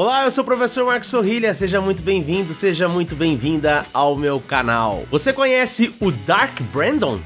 Olá, eu sou o professor Marcos Sorrilha, seja muito bem-vindo, seja muito bem-vinda ao meu canal. Você conhece o Dark Brandon?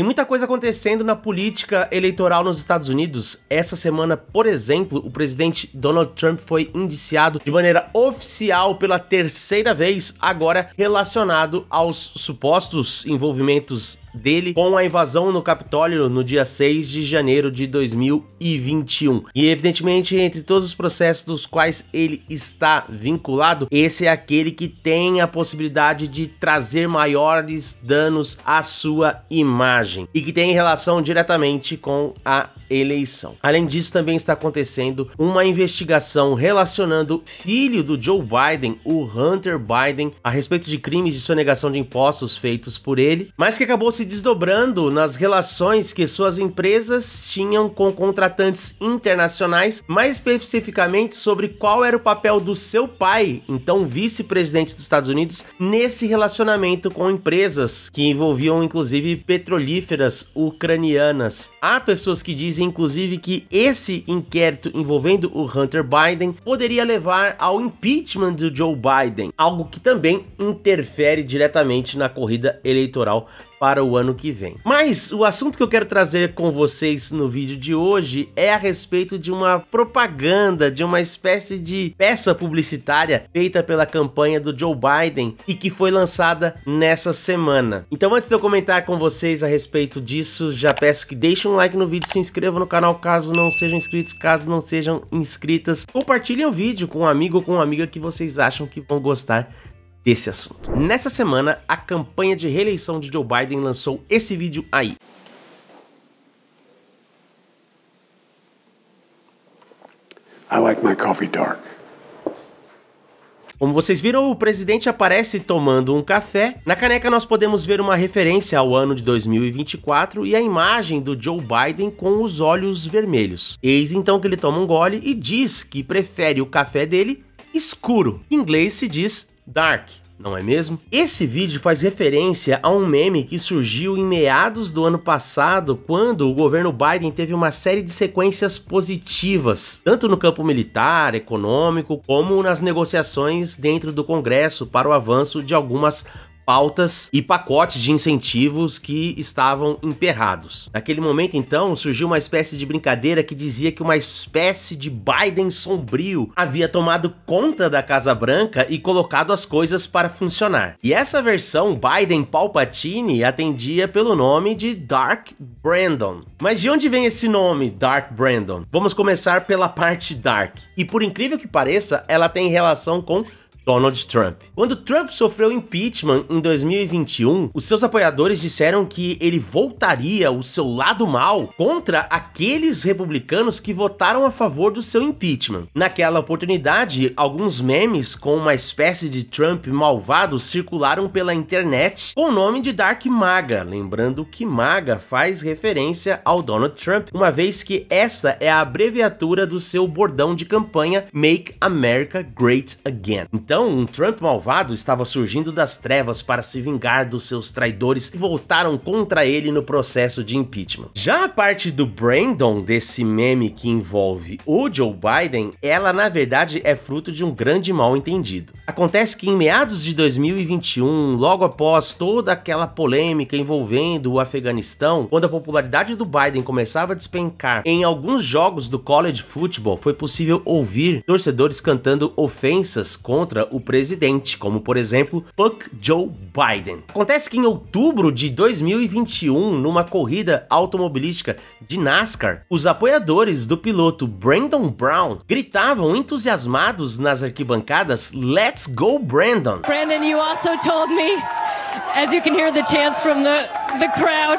Tem muita coisa acontecendo na política eleitoral nos Estados Unidos. Essa semana, por exemplo, o presidente Donald Trump foi indiciado de maneira oficial pela terceira vez, agora relacionado aos supostos envolvimentos dele com a invasão no Capitólio no dia 6 de janeiro de 2021. E evidentemente, entre todos os processos dos quais ele está vinculado, esse é aquele que tem a possibilidade de trazer maiores danos à sua imagem e que tem relação diretamente com a eleição. Além disso, também está acontecendo uma investigação relacionando filho do Joe Biden, o Hunter Biden, a respeito de crimes de sonegação de impostos feitos por ele, mas que acabou se desdobrando nas relações que suas empresas tinham com contratantes internacionais, mais especificamente sobre qual era o papel do seu pai, então vice-presidente dos Estados Unidos, nesse relacionamento com empresas que envolviam inclusive petróleo petrolíferas ucranianas. Há pessoas que dizem, inclusive, que esse inquérito envolvendo o Hunter Biden poderia levar ao impeachment do Joe Biden, algo que também interfere diretamente na corrida eleitoral para o ano que vem. Mas o assunto que eu quero trazer com vocês no vídeo de hoje é a respeito de uma propaganda, de uma espécie de peça publicitária feita pela campanha do Joe Biden e que foi lançada nessa semana. Então antes de eu comentar com vocês a respeito disso, já peço que deixem um like no vídeo, se inscrevam no canal caso não sejam inscritos, caso não sejam inscritas, compartilhem o vídeo com um amigo ou com uma amiga que vocês acham que vão gostar desse assunto. Nessa semana, a campanha de reeleição de Joe Biden lançou esse vídeo aí. I like my coffee dark. Como vocês viram, o presidente aparece tomando um café. Na caneca nós podemos ver uma referência ao ano de 2024 e a imagem do Joe Biden com os olhos vermelhos. Eis então que ele toma um gole e diz que prefere o café dele escuro. Em inglês se diz Dark, não é mesmo? Esse vídeo faz referência a um meme que surgiu em meados do ano passado, quando o governo Biden teve uma série de sequências positivas, tanto no campo militar, econômico, como nas negociações dentro do Congresso para o avanço de algumas pautas e pacotes de incentivos que estavam emperrados. Naquele momento, então, surgiu uma espécie de brincadeira que dizia que uma espécie de Biden sombrio havia tomado conta da Casa Branca e colocado as coisas para funcionar. E essa versão Biden Palpatine atendia pelo nome de Dark Brandon. Mas de onde vem esse nome, Dark Brandon? Vamos começar pela parte Dark. E por incrível que pareça, ela tem relação com Donald Trump. Quando Trump sofreu impeachment em 2021, os seus apoiadores disseram que ele voltaria o seu lado mal contra aqueles republicanos que votaram a favor do seu impeachment. Naquela oportunidade, alguns memes com uma espécie de Trump malvado circularam pela internet com o nome de Dark Maga, lembrando que Maga faz referência ao Donald Trump, uma vez que esta é a abreviatura do seu bordão de campanha Make America Great Again. Então, então, um Trump malvado estava surgindo das trevas para se vingar dos seus traidores que voltaram contra ele no processo de impeachment. Já a parte do Brandon, desse meme que envolve o Joe Biden, ela na verdade é fruto de um grande mal entendido. Acontece que em meados de 2021, logo após toda aquela polêmica envolvendo o Afeganistão, quando a popularidade do Biden começava a despencar, em alguns jogos do college football foi possível ouvir torcedores cantando ofensas contra contra o presidente, como por exemplo Puck Joe Biden. Acontece que em outubro de 2021, numa corrida automobilística de NASCAR, os apoiadores do piloto Brandon Brown gritavam entusiasmados nas arquibancadas Let's go Brandon. Brandon, you also told me, as you can hear the chants from the, the crowd,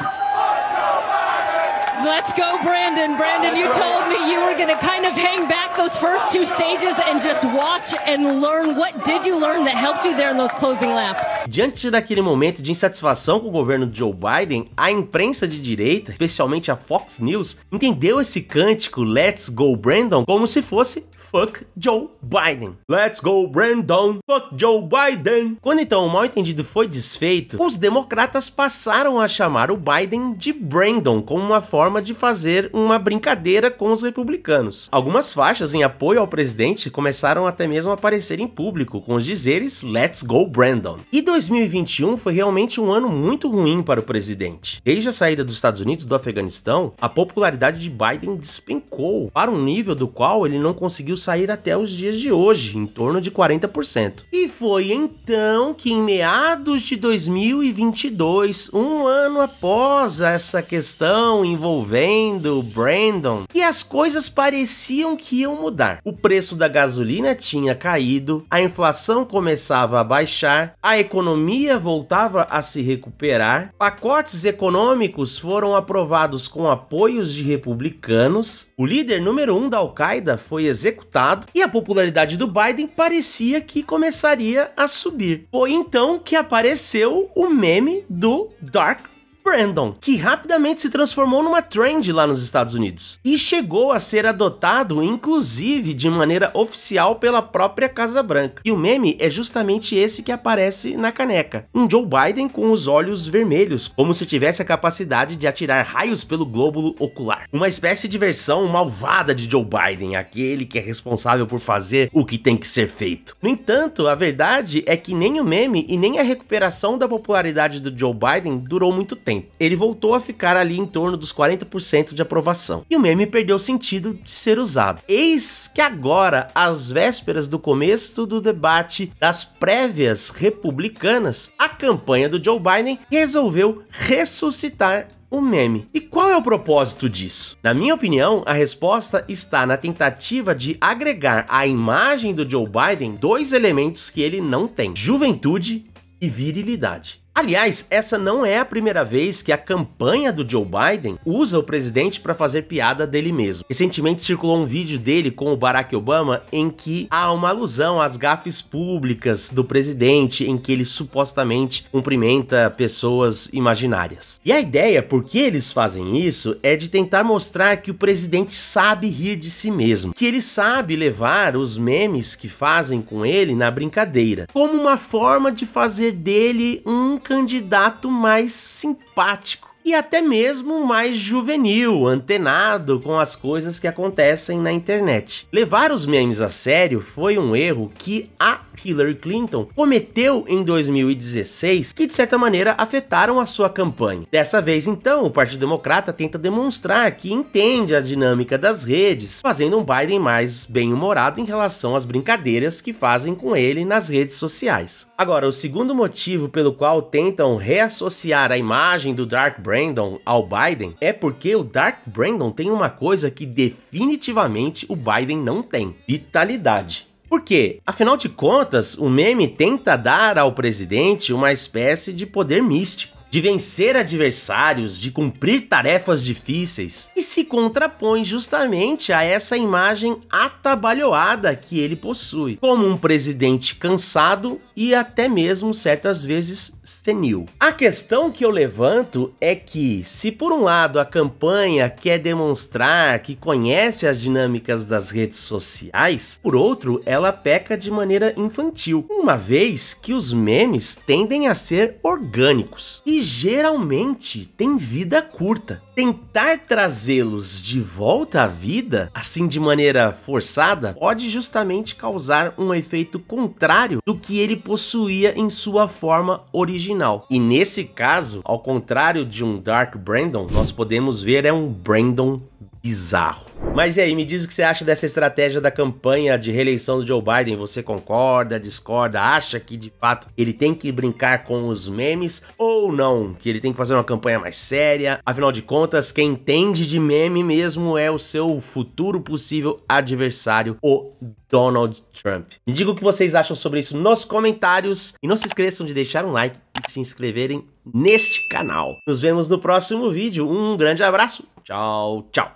Let's go, Brandon. Brandon, you told me you were going to kind of hang back those first two stages and just watch and learn what did you learn that helped you there in those closing laps. Diante daquele momento de insatisfação com o governo de Joe Biden, a imprensa de direita, especialmente a Fox News, entendeu esse cântico Let's Go Brandon como se fosse fuck Joe Biden. Let's go, Brandon. Fuck Joe Biden. Quando então o mal entendido foi desfeito, os democratas passaram a chamar o Biden de Brandon como uma forma de fazer uma brincadeira com os republicanos. Algumas faixas em apoio ao presidente começaram até mesmo a aparecer em público com os dizeres Let's go, Brandon. E 2021 foi realmente um ano muito ruim para o presidente. Desde a saída dos Estados Unidos do Afeganistão, a popularidade de Biden despencou para um nível do qual ele não conseguiu sair até os dias de hoje, em torno de 40%. E foi então que em meados de 2022, um ano após essa questão envolvendo o Brandon, que as coisas pareciam que iam mudar. O preço da gasolina tinha caído, a inflação começava a baixar, a economia voltava a se recuperar, pacotes econômicos foram aprovados com apoios de republicanos, o líder número um da Al-Qaeda foi executado deputado e a popularidade do Biden parecia que começaria a subir. Foi então que apareceu o meme do Dark Brandon, que rapidamente se transformou numa trend lá nos Estados Unidos e chegou a ser adotado inclusive de maneira oficial pela própria Casa Branca. E o meme é justamente esse que aparece na caneca, um Joe Biden com os olhos vermelhos, como se tivesse a capacidade de atirar raios pelo glóbulo ocular. Uma espécie de versão malvada de Joe Biden, aquele que é responsável por fazer o que tem que ser feito. No entanto, a verdade é que nem o meme e nem a recuperação da popularidade do Joe Biden durou muito tempo tempo. Ele voltou a ficar ali em torno dos 40% de aprovação. E o meme perdeu o sentido de ser usado. Eis que agora, às vésperas do começo do debate das prévias republicanas, a campanha do Joe Biden resolveu ressuscitar o meme. E qual é o propósito disso? Na minha opinião, a resposta está na tentativa de agregar à imagem do Joe Biden dois elementos que ele não tem: juventude e virilidade. Aliás, essa não é a primeira vez que a campanha do Joe Biden usa o presidente para fazer piada dele mesmo. Recentemente circulou um vídeo dele com o Barack Obama em que há uma alusão às gafes públicas do presidente, em que ele supostamente cumprimenta pessoas imaginárias. E a ideia por que eles fazem isso é de tentar mostrar que o presidente sabe rir de si mesmo, que ele sabe levar os memes que fazem com ele na brincadeira, como uma forma de fazer dele um candidato mais simpático e até mesmo mais juvenil, antenado com as coisas que acontecem na internet. Levar os memes a sério foi um erro que a Hillary Clinton cometeu em 2016 que de certa maneira afetaram a sua campanha. Dessa vez então, o Partido Democrata tenta demonstrar que entende a dinâmica das redes, fazendo um Biden mais bem-humorado em relação às brincadeiras que fazem com ele nas redes sociais. Agora, o segundo motivo pelo qual tentam reassociar a imagem do Dark Brandon ao Biden é porque o Dark Brandon tem uma coisa que definitivamente o Biden não tem: vitalidade. Porque, afinal de contas, o meme tenta dar ao presidente uma espécie de poder místico de vencer adversários, de cumprir tarefas difíceis, e se contrapõe justamente a essa imagem atabalhoada que ele possui, como um presidente cansado e até mesmo certas vezes senil. A questão que eu levanto é que, se por um lado a campanha quer demonstrar que conhece as dinâmicas das redes sociais, por outro, ela peca de maneira infantil, uma vez que os memes tendem a ser orgânicos e geralmente têm vida curta. Tentar trazê-los de volta à vida, assim de maneira forçada, pode justamente causar um efeito contrário do que ele possuía em sua forma original original. E nesse caso, ao contrário de um Dark Brandon, nós podemos ver é um Brandon bizarro. Mas e aí, me diz o que você acha dessa estratégia da campanha de reeleição do Joe Biden. Você concorda, discorda, acha que de fato ele tem que brincar com os memes ou não? Que ele tem que fazer uma campanha mais séria? Afinal de contas, quem entende de meme mesmo é o seu futuro possível adversário, o Donald Trump. Me diga o que vocês acham sobre isso nos comentários e não se esqueçam de deixar um like e se inscreverem neste canal. Nos vemos no próximo vídeo. Um grande abraço. Tchau, tchau.